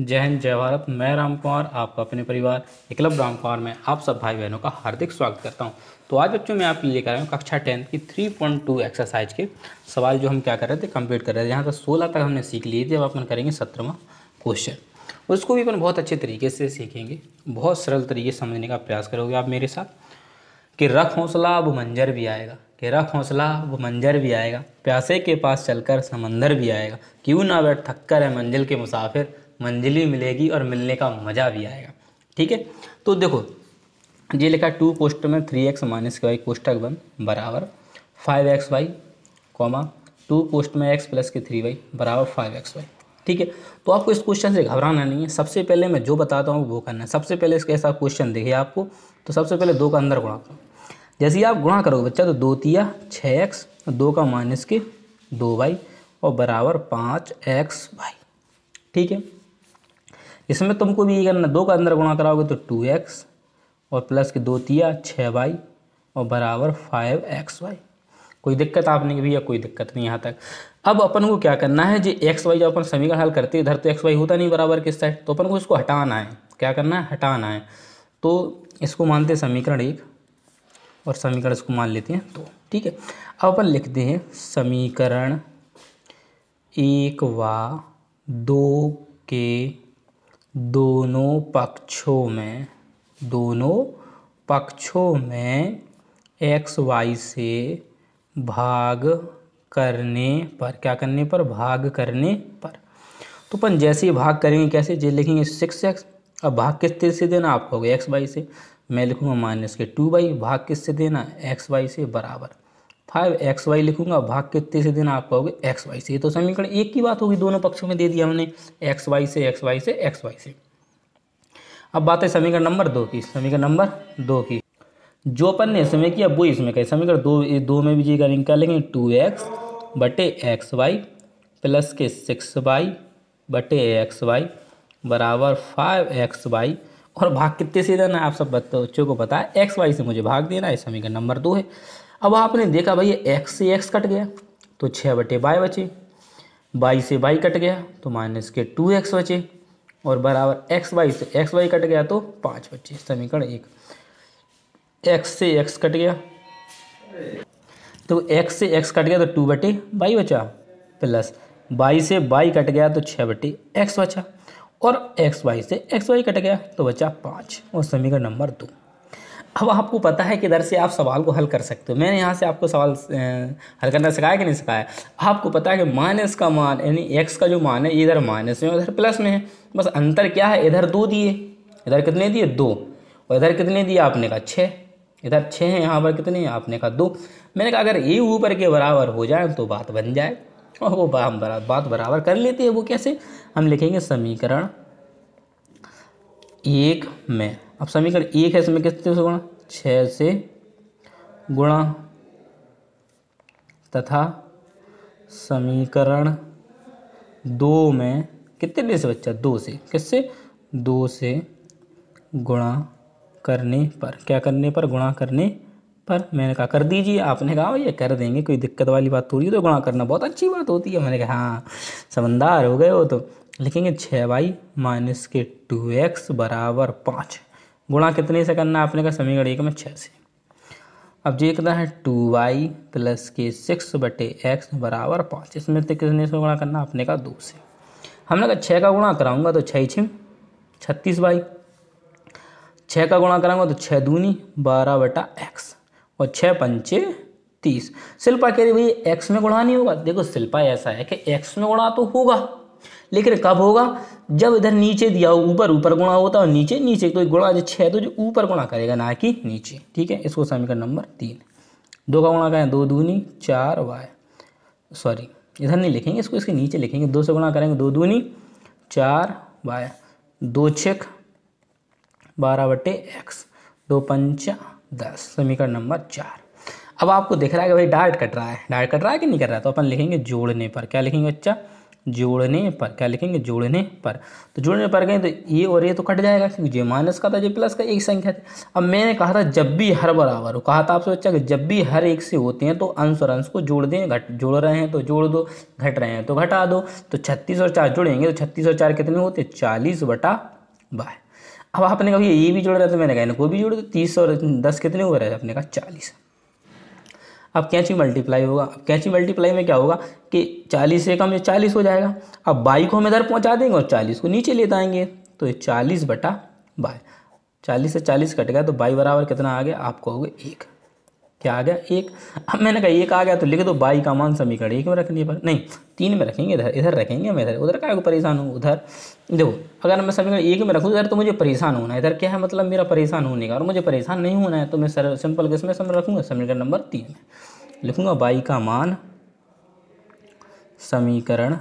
जय हिंद जय भारत मैं राम कुमार आपका अपने परिवार एकलब राम कुमार में आप सब भाई बहनों का हार्दिक स्वागत करता हूं तो आज बच्चों मैं आप लेकर आया हूं कक्षा टेंथ की 3.2 एक्सरसाइज के सवाल जो हम क्या कर रहे थे कंप्लीट कर रहे थे यहाँ तक सोलह तक हमने सीख लिए थे अब अपन करेंगे सत्रहवा क्वेश्चन उसको भी अपन बहुत अच्छे तरीके से सीखेंगे बहुत सरल तरीके से समझने का प्रयास करोगे आप मेरे साथ कि रख हौसला अब मंजर भी आएगा कि रख हौसला अब मंजर भी आएगा प्यासे के पास चलकर समंदर भी आएगा क्यों ना बैठ थक्कर है मंजिल के मुसाफिर मंजिल भी मिलेगी और मिलने का मज़ा भी आएगा ठीक है तो देखो ये लिखा टू कोष्ट में थ्री एक्स माइनस के वाई कोष्टक वन बराबर five x y comma two कोष्ट में एक्स प्लस के थ्री वाई बराबर फाइव एक्स वाई ठीक है तो आपको इस क्वेश्चन से घबराना नहीं है सबसे पहले मैं जो बताता हूँ वो करना है सबसे पहले इसके ऐसा क्वेश्चन देखिए आपको तो सबसे पहले दो का अंदर गुणा करो जैसे ही आप गुणा करोगे बच्चा तो दो तिया छः एक्स दो का माइनस के दो वाई और बराबर पाँच एक्स वाई ठीक है इसमें तुमको भी ये करना दो का अंदर गुणा कराओगे तो टू एक्स और प्लस के दो तिया छः वाई और बराबर फाइव एक्स वाई कोई दिक्कत आपने की भैया कोई दिक्कत नहीं यहाँ तक अब अपन को क्या करना है जी एक्स वाई जब अपन समीकरण हल करते हैं इधर तो एक्स वाई होता नहीं बराबर किस साइड तो अपन को इसको हटाना है क्या करना है हटाना है तो इसको मानते हैं समीकरण एक और समीकरण इसको मान लेते हैं दो तो, ठीक है अब अपन लिखते हैं समीकरण एक व दो के दोनों पक्षों में दोनों पक्षों में एक्स वाई से भाग करने पर क्या करने पर भाग करने पर तो अपन जैसे ही भाग करेंगे कैसे जे लिखेंगे सिक्स एक्स अब भाग किस तरह से देना आप कहोगे एक्स वाई से मैं लिखूँगा माइनस के टू बाई भाग किससे देना एक्स वाई से बराबर फाइव एक्स वाई लिखूंगा भाग के तीसरे दिन आप कहोगे एक्स वाई से ये तो समीकरण एक की बात होगी दोनों पक्षों में दे दिया हमने एक्स वाई से एक्स वाई से एक्स वाई से अब बात है समीकरण नंबर दो की समीकरण नंबर दो की जो अपन ने इसमें किया वो इसमें कहे समीकरण दो दो में भी जी का क्या लेंगे टू एक्स बटे एक्स वाई प्लस के सिक्स वाई बटे एक्स वाई बराबर फाइव एक्स वाई और भाग कितने से देना है आप सब बच्चों को पता है एक्स वाई से मुझे भाग देना है समीकरण नंबर दो है अब आपने देखा भैया एक्स से एक्स कट गया तो छः बटे बाई बचे बाई से बाई कट गया तो माइनस के टू एक्स बचे और बराबर एक्स बाई से एक्स बाई कट गया तो पाँच बचे समीकरण एक एक्स से एक्स कट गया तो एक्स से एक्स कट गया तो टू बटे बाई बचा प्लस बाई से बाई कट गया तो छः बटे एक्स बचा और एक्स वाई से एक्स वाई कट गया तो बचा पाँच और समीकरण नंबर दो अब आपको पता है कि इधर से आप सवाल को हल कर सकते हो मैंने यहाँ से आपको सवाल हल करना सिखाया कि नहीं सिखाया आपको पता है कि माइनस का मान यानी एक्स का जो मान है इधर माइनस में उधर प्लस में है बस अंतर क्या है इधर दो दिए इधर कितने दिए दो और इधर कितने दिए आपने कहा छः इधर छः हैं यहाँ पर कितने हैं आपने कहा दो मैंने कहा अगर ये ऊपर के बराबर हो जाए तो बात बन जाए और वो हम बरा, बात बराबर कर लेते हैं वो कैसे हम लिखेंगे समीकरण एक में अब समीकरण एक है इसमें कितने से गुणा छः से गुणा तथा समीकरण दो में कितने से बच्चा दो से किससे दो से गुणा करने पर क्या करने पर गुणा करने पर मैंने कहा कर दीजिए आपने कहा ये कर देंगे कोई दिक्कत वाली बात हो रही है तो गुणा करना बहुत अच्छी बात होती है मैंने कहा हाँ समंदार हो गए हो तो लिखेंगे छः वाई माइनस के टू एक्स बराबर पाँच गुणा कितने से करना है आपने का समीकरण एक में छः से अब ये कितना है टू वाई प्लस के सिक्स बटे एक्स बराबर पाँच इसमें से कितने से गुणा करना आपने का दो से हमने कहा छः का गुणा कराऊंगा तो छः छः छत्तीस बाई छः का गुणा कराऊंगा तो छः दूनी बारह बटा एक्स और छः पंचे तीस शिल्पा कह रही भाई एक्स में गुणा नहीं होगा देखो शिल्पा ऐसा है कि एक्स में गुणा तो होगा लेकिन कब होगा जब इधर नीचे दिया हो ऊपर ऊपर गुणा होता है नीचे नीचे तो गुणा जो छः तो जो ऊपर गुणा करेगा ना कि नीचे ठीक है इसको समीकरण नंबर तीन दो का गुणा करें दो दूनी चार वाई सॉरी इधर नहीं लिखेंगे इसको इसके नीचे लिखेंगे दो से गुणा करेंगे दो दूनी चार वाय दो छः बारह बटे एक्स दो पंचा दस समीकरण नंबर चार अब आपको दिख रहा है कि भाई डार्ट कट रहा है डार्ट कट रहा है कि नहीं कर रहा है तो अपन लिखेंगे जोड़ने पर क्या लिखेंगे बच्चा जोड़ने पर क्या लिखेंगे जोड़ने पर तो जोड़ने पर गए तो ये और ये तो कट जाएगा क्योंकि जे माइनस का था जे प्लस का एक संख्या थी अब मैंने कहा था जब भी हर बराबर हो कहा था आपसे बच्चा कि जब भी हर एक से होते हैं तो अंश और अंश को जोड़ दें घट जोड़ रहे हैं तो जोड़ दो घट रहे हैं तो घटा दो तो छत्तीस और चार जुड़ेंगे तो छत्तीस और चार कितने होते चालीस बटा बाय अब आपने कहा ये भी जोड़ रहा है तो मैंने कहा इनको भी जोड़ दो तीस और दस कितने हो रहे हैं आपने कहा चालीस अब कैंची मल्टीप्लाई होगा अब कैंची मल्टीप्लाई में क्या होगा कि चालीस से कम ये चालीस हो जाएगा अब बाई को हम इधर पहुँचा देंगे और चालीस को नीचे लेते आएंगे तो ये चालीस बटा बाई चालीस से चालीस कट गया तो बाई बराबर कितना आ गया आप कहोगे एक क्या आ गया एक अब मैंने कहा एक आ गया तो लिख दो बाई का मान समीकरण एक में रखने पर नहीं तीन में रखेंगे इधर इधर रखेंगे मैं इधर उधर का परेशान हूँ उधर देखो अगर मैं समीकरण एक में रखूँ इधर तो मुझे परेशान होना है इधर क्या है मतलब मेरा परेशान होने का और मुझे परेशान नहीं होना है तो मैं सर सिंपल किस में रखूँगा समीकरण नंबर तीन में लिखूँगा बाई का मान समीकरण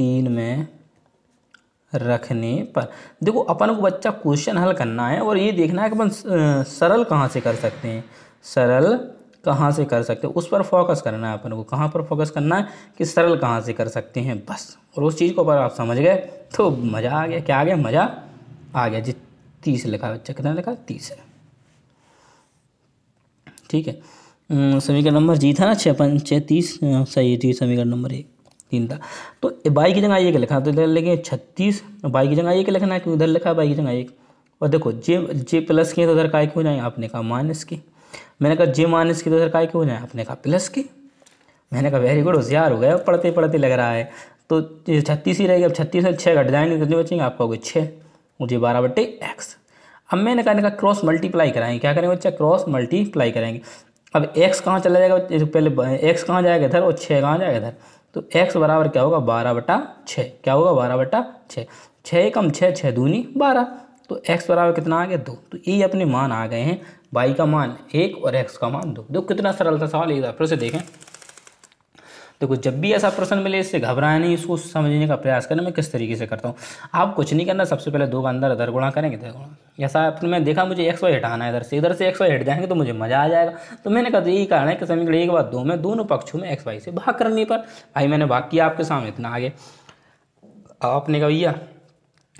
तीन में रखने पर देखो अपन को बच्चा क्वेश्चन हल करना है और ये देखना है कि अपन सरल कहाँ से कर सकते हैं सरल कहाँ से कर सकते हैं उस पर फोकस करना है अपन को कहाँ पर फोकस करना है कि सरल कहाँ से कर सकते हैं बस और उस चीज़ को अगर आप समझ गए तो मज़ा आ गया क्या आ गया मज़ा आ गया जी तीस लिखा बच्चा कितना लिखा तीस है ठीक है समीकरण नंबर जी था ना छः पंच छः तीस सही थी समीकरण नंबर एक तीन था तो बाई की जगह एक लिखना तो इधर लिखेंगे छत्तीस बाई की जगह एक लिखना है क्योंकि तो उधर लिखा है बाई की जगह एक और देखो जे जे प्लस के तो उधर काय क्यों जाए आपने कहा माइनस के मैंने कहा जे माइनस के तो उधर काय क्यों जाए आपने कहा प्लस के मैंने कहा वेरी गुड होशियार हो गया पढ़ते पढ़ते लग रहा है तो छत्तीस ही रहेगी अब छत्तीस से छः घट जाएंगे कितने बचेंगे आपका कोई छः मुझे बारह बटे एक्स अब मैंने कहा कहा क्रॉस मल्टीप्लाई कराएंगे क्या करेंगे बच्चा क्रॉस मल्टीप्लाई कराएंगे अब एक्स कहाँ चला जाएगा पहले एक्स कहाँ जाएगा इधर और छः कहाँ जाएगा इधर तो एक्स बराबर क्या होगा बारह बटा छ क्या होगा बारह बटा छः छः कम छः छः दूनी बारह तो एक्स बराबर कितना आ गया दो तो ये अपने मान आ गए हैं y का मान एक और एक्स का मान दो देखो कितना सरल था सवाल एक बार फिर से देखें देखो जब भी ऐसा प्रश्न मिले इससे घबराए नहीं इसको समझने का प्रयास करें मैं किस तरीके से करता हूँ आप कुछ नहीं करना सबसे पहले दो का अंदर इधर गुणा करेंगे इधर गुणा ऐसा आपने मैं देखा मुझे एक्स वाई हटाना है इधर से इधर से एक्स वाई हट जाएंगे तो मुझे मजा आ जाएगा तो मैंने कहा तो यही कारण है कि समीकरण एक बार दो में दोनों पक्षों में एक्स वाई से भाग करने पर भाई मैंने भाग किया आपके सामने इतना आगे आपने कहा भैया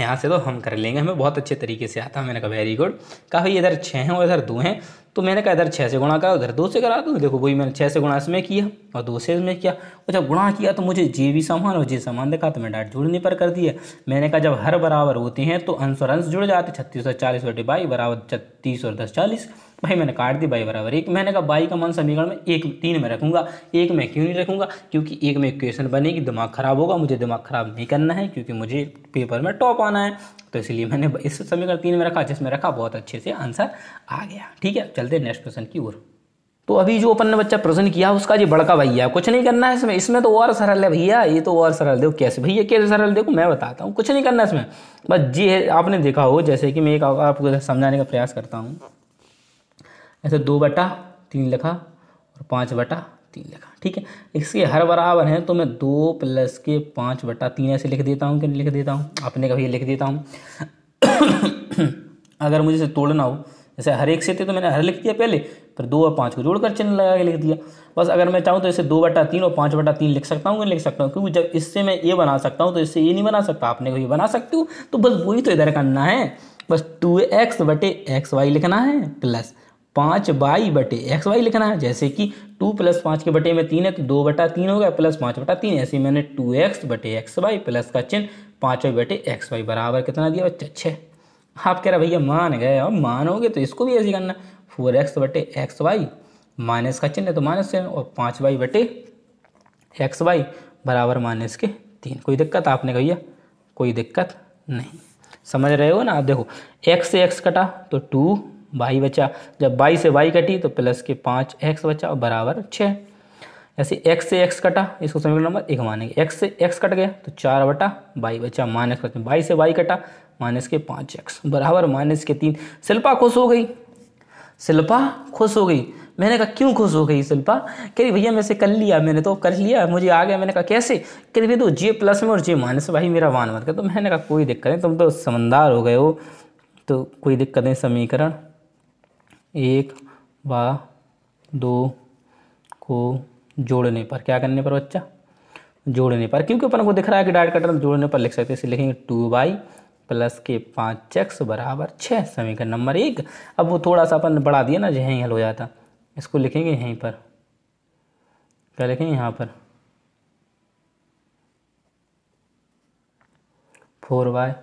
यहाँ से तो हम कर लेंगे हमें बहुत अच्छे तरीके से आता है मैंने कहा वेरी गुड कहा इधर छः हैं और इधर दो हैं तो मैंने कहा इधर छः से गुणा करा उधर दो से करा तो देखो वही मैंने छः से गुणा इसमें किया और दो से इसमें किया और जब गुणा किया तो मुझे जे भी समान और जे समान देखा तो मैं डाट जुड़ने पर कर दिया मैंने कहा जब हर बराबर होते हैं तो अंश और अंश जुड़ जाते छत्तीस और चालीस बटे बाई बराबर छत्तीस और दस चालीस भाई मैंने काट दी बाई बराबर एक मैंने कहा बाई का मान समीकरण में एक तीन में रखूंगा एक में क्यों नहीं रखूंगा क्योंकि एक में इक्वेशन बनेगी दिमाग खराब होगा मुझे दिमाग खराब नहीं करना है क्योंकि मुझे पेपर में टॉप आना है तो इसलिए मैंने इस समीकरण तीन में रखा जिसमें रखा बहुत अच्छे से आंसर आ गया ठीक है चलते हैं नेक्स्ट क्वेश्चन की ओर तो अभी जो अपन ने बच्चा प्रश्न किया उसका जो बड़का भैया कुछ नहीं करना है इसमें इसमें तो और सरल है भैया ये तो और सरल देखो कैसे भैया कैसे सरल देखो मैं बताता हूँ कुछ नहीं करना इसमें बस जी आपने देखा हो जैसे कि मैं एक आपको समझाने का प्रयास करता हूँ ऐसे दो बटा तीन लिखा और पाँच बटा तीन लिखा ठीक है इसके हर बराबर हैं तो मैं दो प्लस के पाँच बटा तीन ऐसे लिख देता हूँ कि लिख देता हूँ अपने का भैया लिख देता हूँ अगर मुझे इसे तोड़ना हो जैसे हर एक से थे तो मैंने हर लिख दिया पहले फिर दो और पाँच को जोड़कर चिन्ह लगा के लिख दिया बस अगर मैं चाहूँ तो इसे दो बटा तीन और पाँच बटा तीन लिख सकता हूँ कि लिख सकता हूँ क्योंकि जब इससे मैं ये बना सकता हूँ तो इससे ये नहीं बना सकता आपने को ये बना सकती हूँ तो बस वही तो इधर करना है बस टू एक्स बटे एक्स वाई लिखना है प्लस पाँच बाई बटे एक्स वाई लिखना है जैसे कि टू प्लस पाँच के बटे में तीन है तो दो बटा तीन हो गया प्लस पाँच बटा तीन ऐसे मैंने टू एक्स बटे एक्स वाई प्लस का चिन्ह पाँच वाई बटे एक्स वाई बराबर कितना दिया बच्चा छः आप कह रहे भैया मान गए और मानोगे तो इसको भी ऐसे करना फोर एक्स बटे एक्स वाई माइनस का चिन्ह तो माइनस से और पाँच वाई बटे एक्स वाई बराबर माइनस के तीन कोई दिक्कत आपने भैया कोई दिक्कत नहीं समझ रहे हो ना आप देखो एक्स से एक्स कटा तो टू वाई बचा जब वाई से वाई कटी तो प्लस के पाँच एक्स बचा और बराबर छः जैसे x से x कटा इसको समीकरण नंबर एक मानेंगे x से x कट गया तो चार बटा बाई बचा माइनस करते हैं बाई से बाई कटा माइनस के पाँच एक्स बराबर माइनस के तीन शिल्पा खुश हो गई शिल्पा खुश हो गई मैंने कहा क्यों खुश हो गई शिल्पा कह रही भैया से कर लिया मैंने तो कर लिया मुझे आ गया मैंने कहा कैसे कह रही भैया तो जे प्लस में और जे माइनस भाई मेरा वान मत कर तो मैंने कहा कोई दिक्कत नहीं तुम तो समंदार हो गए हो तो कोई दिक्कत नहीं समीकरण एक व दो को जोड़ने पर क्या करने पर बच्चा जोड़ने पर क्योंकि अपन को दिख रहा है कि डायट का टर्म जोड़ने पर लिख सकते हैं इसे लिखेंगे टू बाई प्लस के पाँच एक्स बराबर छः समीकरण नंबर एक अब वो थोड़ा सा अपन बढ़ा दिया ना जो यहीं हल हो जाता इसको लिखेंगे यहीं पर क्या लिखेंगे यहाँ पर फोर बाय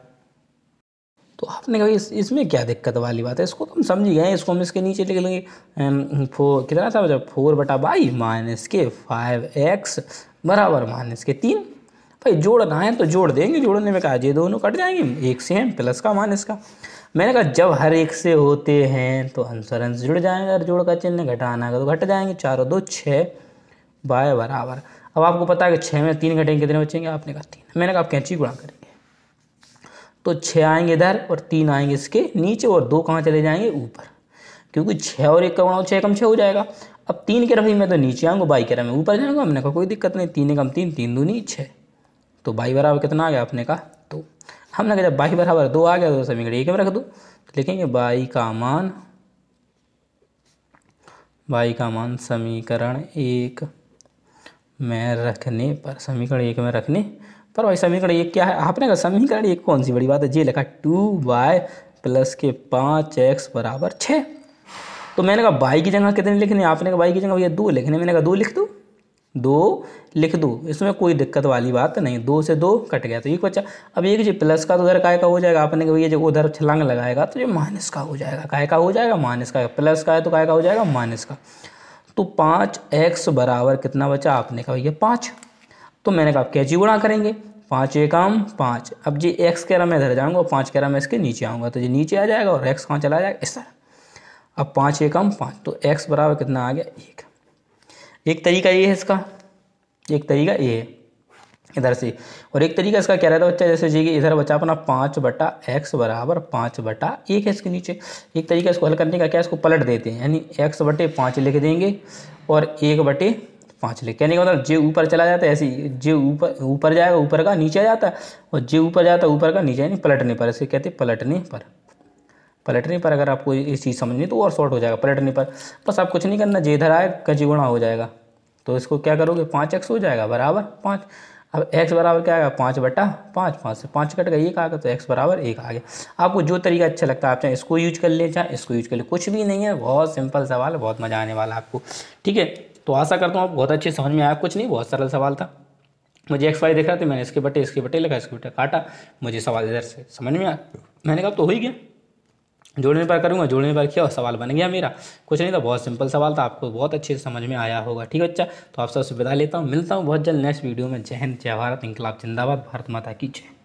आपने कहा इस इसमें क्या दिक्कत वाली बात है इसको तो हम समझ गए इसको हम इसके नीचे लिख लेंगे फोर कितना था जब फोर बटा बाई माइनस के फाइव एक्स बराबर माइनस के तीन भाई जोड़ना है तो जोड़ देंगे जोड़ने में कहा ये दोनों कट जाएंगे एक से हैं प्लस का माइनस का मैंने कहा जब हर एक से होते हैं तो आंसर आंसर जुड़ जाएंगे अगर जोड़ का चिन्ह घटाना है तो घट जाएंगे चारों दो छः बाय बराबर अब आपको पता है कि छः में तीन घटेंगे कितने बचेंगे आपने कहा तीन मैंने कहा आप कैंची गुणा करें तो छः आएंगे इधर और तीन आएंगे इसके नीचे और दो कहाँ चले जाएंगे ऊपर क्योंकि छः और एक का गुणा छः कम छः हो जाएगा अब तीन के रफी मैं तो नीचे आऊँगा बाई के रहा मैं ऊपर जाऊँगा हमने कहा कोई दिक्कत नहीं तीन कम तीन तीन नीच छः तो बाई बराबर कितना आ गया अपने का दो हमने कहा जब बाई बराबर दो आ गया तो समीकरण एक में रख दो लिखेंगे बाई का मान बाई का मान समीकरण एक में रखने पर समीकरण एक में रखने पर भाई समीकरण एक क्या है आपने कहा समीकरण एक कौन सी बड़ी बात है जे लिखा टू वाई प्लस के पाँच एक्स बराबर छः तो मैंने कहा बाई की जगह कितने लिखने आपने कहा बाई की जगह भैया दो लिखने मैंने कहा दो लिख दो दो लिख दो इसमें कोई दिक्कत वाली बात नहीं दो से दो कट गया तो एक बच्चा अब एक जो प्लस का तो उधर काय का हो जाएगा आपने कहा भैया जो उधर छलांग लगाएगा तो ये माइनस का हो जाएगा काय का हो जाएगा माइनस का प्लस का है तो काय का हो जाएगा माइनस का तो पाँच एक्स बराबर कितना बचा आपने कहा भैया पाँच तो मैंने कहा कैची गुणा करेंगे पाँच एकम पाँच अब जी एक्स कैरा मैं इधर जाऊँगा पाँच कैरा मैं इसके नीचे आऊँगा तो जी नीचे आ जाएगा और एक्स कहाँ चला जाएगा इस तरह अब पाँच एक आम पाँच तो एक्स बराबर कितना आ गया एक एक तरीका ये है इसका एक तरीका ये है इधर से और एक तरीका इसका कह रहा था बच्चा जैसे जी कि इधर बच्चा अपना पाँच बटा एक्स बराबर पाँच बटा एक है इसके नीचे एक तरीका इसको हल करने का क्या इसको पलट देते हैं यानी एक्स बटे पाँच लिख देंगे और एक बटे पाँच ले कहने का मतलब जे ऊपर चला जाता है ऐसे जे ऊपर ऊपर जाएगा ऊपर का नीचे जाता है और जे ऊपर जाता है ऊपर का नीचे यानी पलटने पर इसे कहते हैं पलटने पर पलटने पर अगर आपको ये चीज़ समझनी तो और शॉर्ट हो जाएगा पलटने पर बस आप कुछ नहीं करना जे इधर आए कची गुणा हो जाएगा तो इसको क्या करोगे पाँच एक्स हो जाएगा बराबर पाँच अब एक्स बराबर क्या आएगा पाँच बटा पाँच पाँच से पाँच कट गया एक आ गया तो एक्स बराबर एक आ गया आपको जो तरीका अच्छा लगता है आप चाहे इसको यूज कर लें चाहे इसको यूज कर लें कुछ भी नहीं है बहुत सिंपल सवाल है बहुत मज़ा आने वाला आपको ठीक है तो आशा करता हूँ आप बहुत अच्छे समझ में आया कुछ नहीं बहुत सरल सवाल था मुझे एक्स वाई देख रहा था मैंने इसके बटे इसके बटे लगा इसके बटे काटा मुझे सवाल इधर से समझ में आया मैंने कहा तो हो ही गया जोड़ने पर करूँगा जोड़ने पर किया और सवाल बन गया मेरा कुछ नहीं था बहुत सिंपल सवाल था आपको बहुत अच्छे से समझ में आया होगा ठीक है अच्छा तो आप सबसे विदा लेता हूँ मिलता हूँ बहुत जल्द नेक्स्ट वीडियो में जय हिंद जय भारत इंकलाब जिंदाबाद भारत माता की जय